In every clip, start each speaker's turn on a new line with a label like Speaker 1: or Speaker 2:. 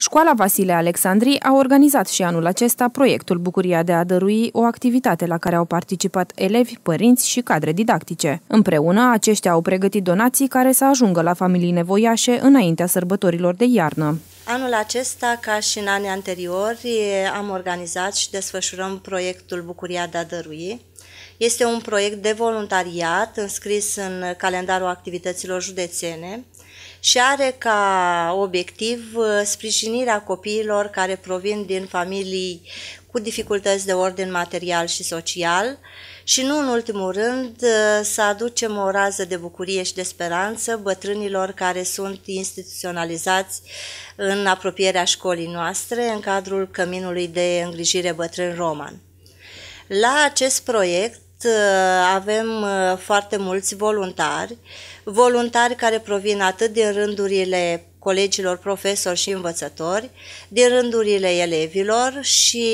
Speaker 1: Școala Vasile Alexandrii a organizat și anul acesta proiectul Bucuria de a dărui, o activitate la care au participat elevi, părinți și cadre didactice. Împreună, aceștia au pregătit donații care să ajungă la familii nevoiașe înaintea sărbătorilor de iarnă.
Speaker 2: Anul acesta, ca și în anii anteriori, am organizat și desfășurăm proiectul Bucuria de a dărui. Este un proiect de voluntariat înscris în calendarul activităților județene, și are ca obiectiv uh, sprijinirea copiilor care provin din familii cu dificultăți de ordin material și social și nu în ultimul rând uh, să aducem o rază de bucurie și de speranță bătrânilor care sunt instituționalizați în apropierea școlii noastre în cadrul Căminului de Îngrijire Bătrân Roman. La acest proiect Uh, avem uh, foarte mulți voluntari, voluntari care provin atât din rândurile colegilor profesori și învățători, din rândurile elevilor și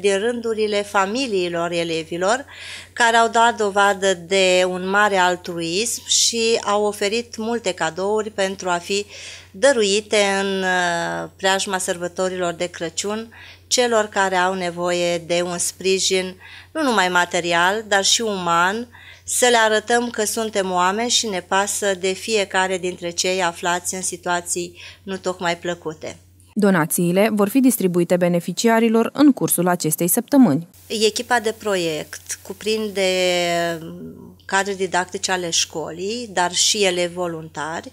Speaker 2: din rândurile familiilor elevilor, care au dat dovadă de un mare altruism și au oferit multe cadouri pentru a fi dăruite în uh, preajma sărbătorilor de Crăciun celor care au nevoie de un sprijin nu numai material, dar și uman să le arătăm că suntem oameni și ne pasă de fiecare dintre cei aflați în situații nu tocmai plăcute.
Speaker 1: Donațiile vor fi distribuite beneficiarilor în cursul acestei săptămâni.
Speaker 2: Echipa de proiect cuprinde mm, cadre didactice ale școlii, dar și ele voluntari.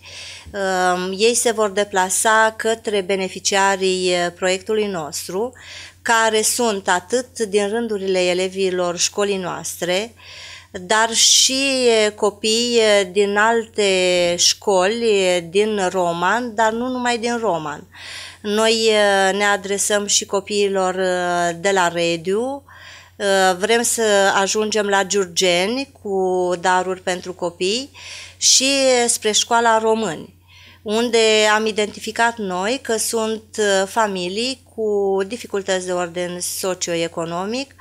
Speaker 2: Ehm, ei se vor deplasa către beneficiarii eh, proiectului nostru, care sunt atât din rândurile elevilor școlii noastre, dar și copii din alte școli din Roman, dar nu numai din Roman. Noi ne adresăm și copiilor de la Rediu, vrem să ajungem la Giurgeni cu daruri pentru copii și spre școala români unde am identificat noi că sunt uh, familii cu dificultăți de ordin socioeconomic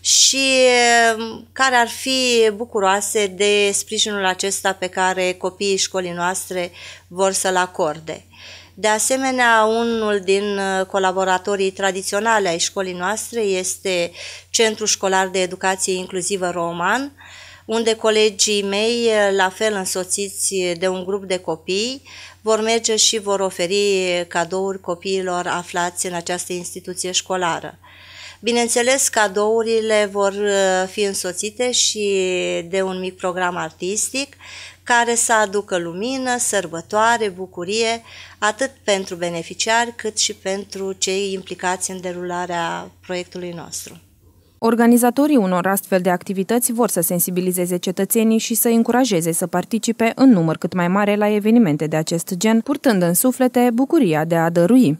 Speaker 2: și uh, care ar fi bucuroase de sprijinul acesta pe care copiii școlii noastre vor să-l acorde. De asemenea, unul din uh, colaboratorii tradiționale ai școlii noastre este Centrul Școlar de Educație Inclusivă Roman, unde colegii mei, eh, la fel însoțiți de un grup de copii, vor merge și vor oferi cadouri copiilor aflați în această instituție școlară. Bineînțeles, cadourile vor eh, fi însoțite și de un mic program artistic care să aducă lumină, sărbătoare, bucurie, atât pentru beneficiari cât și pentru cei implicați în derularea proiectului nostru.
Speaker 1: Organizatorii unor astfel de activități vor să sensibilizeze cetățenii și să încurajeze să participe în număr cât mai mare la evenimente de acest gen, purtând în suflete bucuria de a dărui.